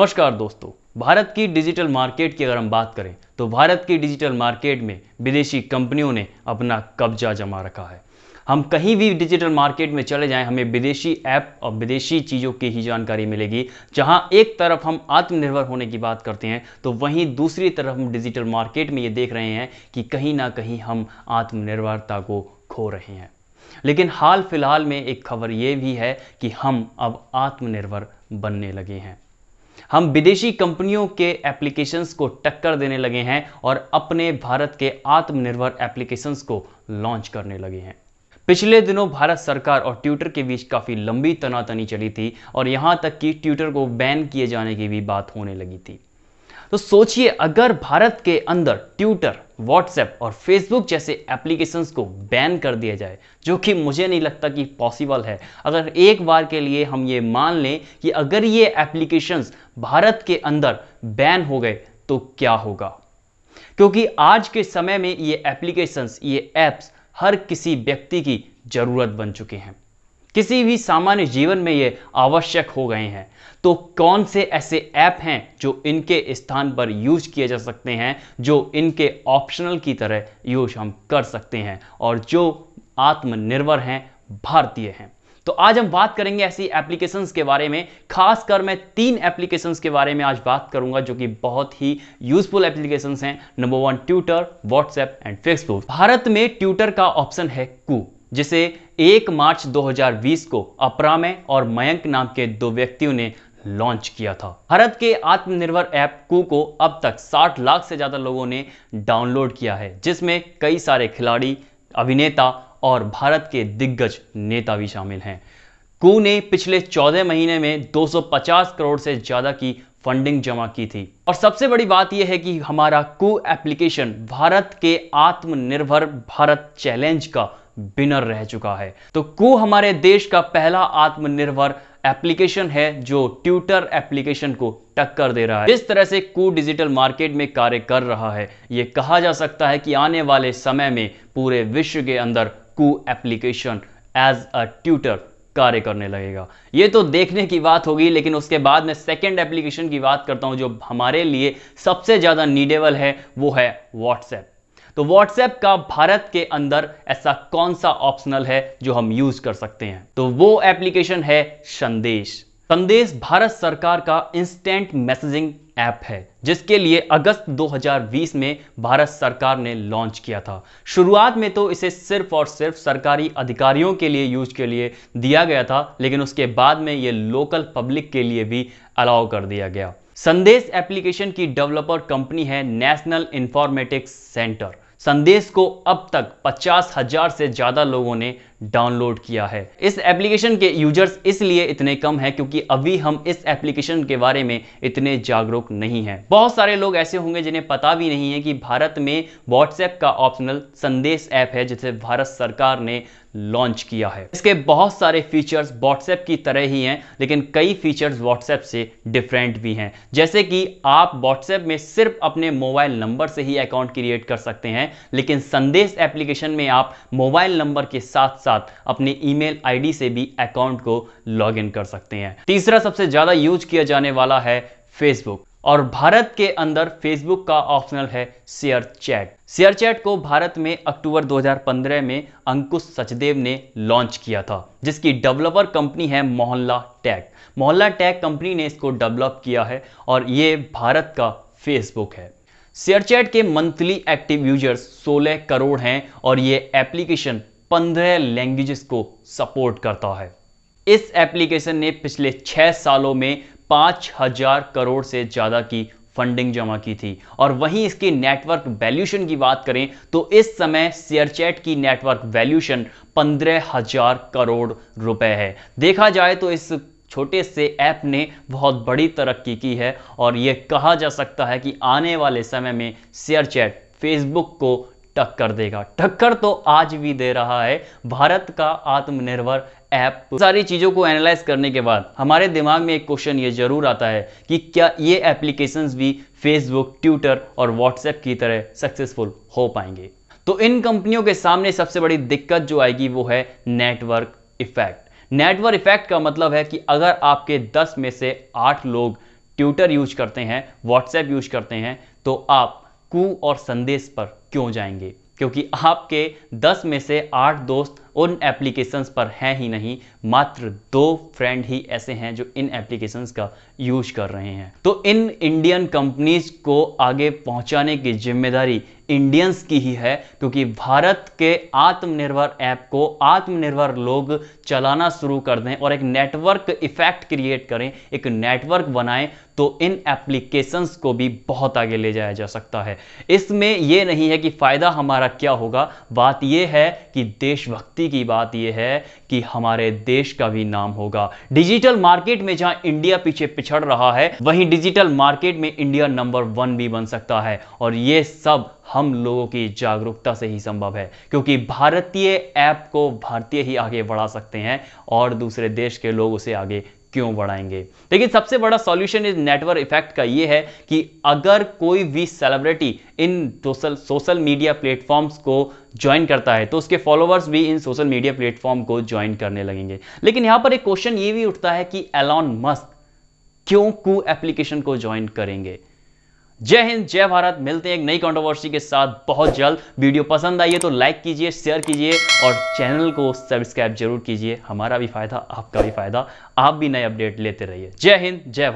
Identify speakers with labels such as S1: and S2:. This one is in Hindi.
S1: नमस्कार दोस्तों भारत की डिजिटल मार्केट की अगर हम बात करें तो भारत की डिजिटल मार्केट में विदेशी कंपनियों ने अपना कब्जा जमा रखा है हम कहीं भी डिजिटल मार्केट में चले जाएं हमें विदेशी ऐप और विदेशी चीज़ों की ही जानकारी मिलेगी जहां एक तरफ हम आत्मनिर्भर होने की बात करते हैं तो वहीं दूसरी तरफ हम डिजिटल मार्केट में ये देख रहे हैं कि कहीं ना कहीं हम आत्मनिर्भरता को खो रहे हैं लेकिन हाल फिलहाल में एक खबर ये भी है कि हम अब आत्मनिर्भर बनने लगे हैं हम विदेशी कंपनियों के एप्लीकेशंस को टक्कर देने लगे हैं और अपने भारत के आत्मनिर्भर एप्लीकेशंस को लॉन्च करने लगे हैं पिछले दिनों भारत सरकार और ट्विटर के बीच काफ़ी लंबी तनातनी चली थी और यहाँ तक कि ट्विटर को बैन किए जाने की भी बात होने लगी थी तो सोचिए अगर भारत के अंदर ट्विटर व्हाट्सएप और फेसबुक जैसे एप्लीकेशंस को बैन कर दिया जाए जो कि मुझे नहीं लगता कि पॉसिबल है अगर एक बार के लिए हम ये मान लें कि अगर ये एप्लीकेशंस भारत के अंदर बैन हो गए तो क्या होगा क्योंकि आज के समय में ये एप्लीकेशंस ये ऐप्स हर किसी व्यक्ति की ज़रूरत बन चुके हैं किसी भी सामान्य जीवन में ये आवश्यक हो गए हैं तो कौन से ऐसे ऐप हैं जो इनके स्थान पर यूज किए जा सकते हैं जो इनके ऑप्शनल की तरह यूज हम कर सकते हैं और जो आत्मनिर्भर हैं भारतीय हैं तो आज हम बात करेंगे ऐसी एप्लीकेशंस के बारे में खासकर मैं तीन एप्लीकेशंस के बारे में आज बात करूंगा जो कि बहुत ही यूजफुल एप्लीकेशंस हैं number one Twitter WhatsApp and Facebook Bharat में ट्विटर का ऑप्शन है कू जिसे एक मार्च 2020 को अपरा में और मयंक नाम के दो व्यक्तियों ने लॉन्च किया था भारत के आत्मनिर्भर ऐप कू को अब तक 60 लाख से ज़्यादा लोगों ने डाउनलोड किया है जिसमें कई सारे खिलाड़ी अभिनेता और भारत के दिग्गज नेता भी शामिल हैं कू ने पिछले 14 महीने में 250 करोड़ से ज़्यादा की फंडिंग जमा की थी और सबसे बड़ी बात यह है कि हमारा कू एप्लीकेशन भारत के आत्मनिर्भर भारत चैलेंज का बिनर रह चुका है तो को हमारे देश का पहला आत्मनिर्भर एप्लीकेशन है जो ट्यूटर एप्लीकेशन को टक्कर दे रहा है जिस तरह से कु डिजिटल मार्केट में कार्य कर रहा है ये कहा जा सकता है कि आने वाले समय में पूरे विश्व के अंदर कु एप्लीकेशन एज अ ट्यूटर कार्य करने लगेगा ये तो देखने की बात होगी लेकिन उसके बाद मैं सेकेंड एप्लीकेशन की बात करता हूं जो हमारे लिए सबसे ज़्यादा नीडेबल है वो है व्हाट्सएप तो व्हाट्सएप का भारत के अंदर ऐसा कौन सा ऑप्शनल है जो हम यूज कर सकते हैं तो वो एप्लीकेशन है संदेश संदेश भारत सरकार का इंस्टेंट मैसेजिंग ऐप है जिसके लिए अगस्त 2020 में भारत सरकार ने लॉन्च किया था शुरुआत में तो इसे सिर्फ और सिर्फ सरकारी अधिकारियों के लिए यूज के लिए दिया गया था लेकिन उसके बाद में ये लोकल पब्लिक के लिए भी अलाउ कर दिया गया संदेश एप्लीकेशन की डेवलपर कंपनी है नेशनल इंफॉर्मेटिक्स सेंटर संदेश को अब तक पचास हजार से ज्यादा लोगों ने डाउनलोड किया है इस एप्लीकेशन के यूजर्स इसलिए इतने कम हैं क्योंकि अभी हम इस एप्लीकेशन के बारे में इतने जागरूक नहीं हैं बहुत सारे लोग ऐसे होंगे जिन्हें पता भी नहीं है कि भारत में व्हाट्सएप का ऑप्शनल संदेश ऐप है जिसे भारत सरकार ने लॉन्च किया है इसके बहुत सारे फीचर्स व्हाट्सएप की तरह ही हैं लेकिन कई फीचर्स व्हाट्सएप से डिफरेंट भी हैं जैसे कि आप व्हाट्सएप में सिर्फ अपने मोबाइल नंबर से ही अकाउंट क्रिएट कर सकते हैं लेकिन संदेश एप्लीकेशन में आप मोबाइल नंबर के साथ साथ साथ अपने ईमेल आईडी से भी अकाउंट को लॉगिन कर सकते हैं तीसरा सबसे ज्यादा यूज किया जाने वाला है फेसबुक और भारत के अंदर फेसबुक का ऑप्शनल है शेयर चैट शेयर चैट को भारत में अक्टूबर 2015 में अंकुश सचदेव ने लॉन्च किया था जिसकी डेवलपर कंपनी है मोहल्ला टैग मोहल्ला टैग कंपनी ने इसको डेवलप किया है और ये भारत का फेसबुक है शेयर चैट के मंथली एक्टिव यूजर्स 16 करोड़ हैं और ये एप्लीकेशन पंद्रह लैंग्वेजेस को सपोर्ट करता है इस एप्लीकेशन ने पिछले छह सालों में पांच हजार करोड़ से ज़्यादा की फंडिंग जमा की थी और वहीं इसके नेटवर्क वैल्यूशन की बात करें तो इस समय शेयरचैट की नेटवर्क वैल्यूशन पंद्रह हजार करोड़ रुपए है देखा जाए तो इस छोटे से ऐप ने बहुत बड़ी तरक्की की है और यह कहा जा सकता है कि आने वाले समय में शेयरचैट फेसबुक को टक्कर देगा टक्कर तो आज भी दे रहा है भारत का आत्मनिर्भर ऐप सारी चीज़ों को एनालाइज करने के बाद हमारे दिमाग में एक क्वेश्चन ये जरूर आता है कि क्या ये एप्लीकेशन भी फेसबुक ट्विटर और व्हाट्सएप की तरह सक्सेसफुल हो पाएंगे तो इन कंपनियों के सामने सबसे बड़ी दिक्कत जो आएगी वो है नेटवर्क इफेक्ट नेटवर्क इफेक्ट का मतलब है कि अगर आपके 10 में से 8 लोग ट्विटर यूज करते हैं व्हाट्सएप यूज करते हैं तो आप कु और संदेश पर क्यों जाएंगे क्योंकि आपके 10 में से 8 दोस्त उन एप्लीकेशंस पर हैं ही नहीं मात्र दो फ्रेंड ही ऐसे हैं जो इन एप्लीकेशंस का यूज कर रहे हैं तो इन इंडियन कंपनीज को आगे पहुंचाने की जिम्मेदारी इंडियंस की ही है क्योंकि भारत के आत्मनिर्भर ऐप को आत्मनिर्भर लोग चलाना शुरू कर दें और एक नेटवर्क इफेक्ट क्रिएट करें एक नेटवर्क बनाएं तो इन एप्लीकेशंस को भी बहुत आगे ले जाया जा सकता है इसमें यह नहीं है कि फ़ायदा हमारा क्या होगा बात यह है कि देशभक्ति खुशकिस्मती की बात यह है कि हमारे देश का भी नाम होगा डिजिटल मार्केट में जहां इंडिया पीछे पिछड़ रहा है वहीं डिजिटल मार्केट में इंडिया नंबर वन भी बन सकता है और ये सब हम लोगों की जागरूकता से ही संभव है क्योंकि भारतीय ऐप को भारतीय ही आगे बढ़ा सकते हैं और दूसरे देश के लोग उसे आगे क्यों बढ़ाएंगे लेकिन सबसे बड़ा सॉल्यूशन इस नेटवर्क इफेक्ट का ये है कि अगर कोई भी सेलिब्रिटी इन सोशल सोशल मीडिया प्लेटफॉर्म्स को ज्वाइन करता है तो उसके फॉलोअर्स भी इन सोशल मीडिया प्लेटफॉर्म को ज्वाइन करने लगेंगे लेकिन यहां पर एक क्वेश्चन ये भी उठता है कि एलॉन मस्क क्यों कू एप्लीकेशन को ज्वाइन करेंगे जय हिंद जय भारत मिलते हैं एक नई कंट्रोवर्सी के साथ बहुत जल्द वीडियो पसंद आई है तो लाइक कीजिए शेयर कीजिए और चैनल को सब्सक्राइब जरूर कीजिए हमारा भी फायदा आपका भी फायदा आप भी नए अपडेट लेते रहिए जय हिंद जय